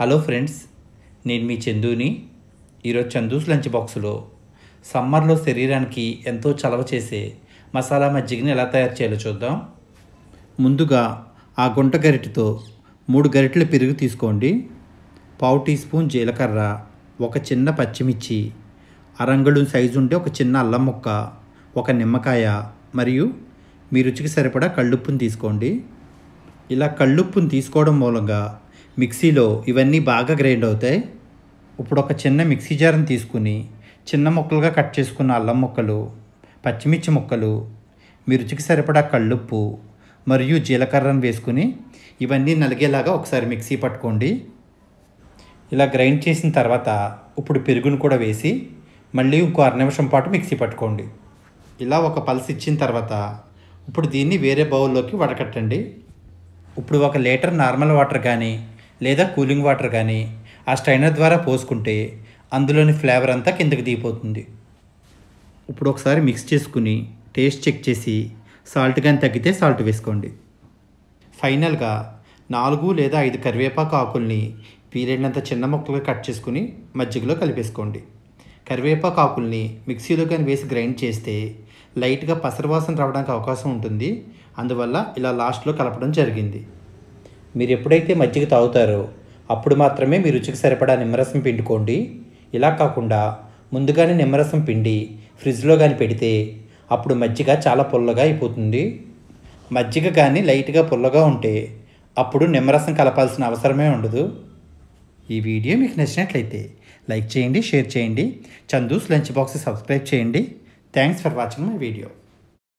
hello friends నేను మీ చందుని ఈరోజు Chandu's lunch బాక్సులో సమ్మర్లో శరీరానికి ఎంతో చలవ చేసే మసాలా మజ్జిగని ఎలా తయారు చేయాలో చూద్దాం ముందుగా ఆ గుంట గరిటెతో మూడు గరిటెల పెరుగు తీసుకోండి పావు టీ స్పూన్ జీలకర్ర ఒక చిన్న పచ్చిమిర్చి అరంగుళం సైజు ఉండే ఒక చిన్న అల్లం ముక్క ఒక నిమ్మకాయ మరియు మీ రుచికి సరిపడా కళ్ళుప్పును తీసుకోండి ఇలా కళ్ళుప్పును తీసుకోవడం మూలంగా మిక్సీలో ఇవన్నీ బాగా గ్రైండ్ అవుతాయి ఇప్పుడు ఒక చిన్న మిక్సీ జార్ని తీసుకుని చిన్న ముక్కలుగా కట్ చేసుకున్న అల్లం ముక్కలు పచ్చిమిర్చి ముక్కలు మీ రుచికి సరిపడా కళ్ళుప్పు మరియు జీలకర్రను వేసుకుని ఇవన్నీ నలిగేలాగా ఒకసారి మిక్సీ పట్టుకోండి ఇలా గ్రైండ్ చేసిన తర్వాత ఇప్పుడు పెరుగును కూడా వేసి మళ్ళీ ఇంకో అర నిమిషం పాటు మిక్సీ పట్టుకోండి ఇలా ఒక పల్స్ ఇచ్చిన తర్వాత ఇప్పుడు దీన్ని వేరే బౌల్లోకి వడకట్టండి ఇప్పుడు ఒక లీటర్ నార్మల్ వాటర్ కానీ లేదా కూలింగ్ వాటర్ కానీ ఆ స్ట్రైనర్ ద్వారా పోసుకుంటే అందులోని ఫ్లేవర్ అంతా కిందకి దిగిపోతుంది ఇప్పుడు ఒకసారి మిక్స్ చేసుకుని టేస్ట్ చెక్ చేసి సాల్ట్ కానీ తగ్గితే సాల్ట్ వేసుకోండి ఫైనల్గా నాలుగు లేదా ఐదు కరివేపాకు ఆకుల్ని వీలైనంత చిన్న ముక్కలుగా కట్ చేసుకుని మజ్జిగలో కలిపేసుకోండి కరివేపాకు ఆకుల్ని మిక్సీలో కానీ వేసి గ్రైండ్ చేస్తే లైట్గా పసరవాసన రావడానికి అవకాశం ఉంటుంది అందువల్ల ఇలా లాస్ట్లో కలపడం జరిగింది మీరు ఎప్పుడైతే మజ్జిగ తాగుతారో అప్పుడు మాత్రమే మీ రుచికి సరిపడా నిమ్మరసం పిండుకోండి ఇలా కాకుండా ముందుగానే నిమ్మరసం పిండి ఫ్రిడ్జ్లో కానీ పెడితే అప్పుడు మజ్జిగ చాలా పుల్లగా అయిపోతుంది మజ్జిగ కానీ లైట్గా పుల్లగా ఉంటే అప్పుడు నిమ్మరసం కలపాల్సిన అవసరమే ఉండదు ఈ వీడియో మీకు నచ్చినట్లయితే లైక్ చేయండి షేర్ చేయండి చందూస్ లంచ్ బాక్స్ సబ్స్క్రైబ్ చేయండి thanks for watching my video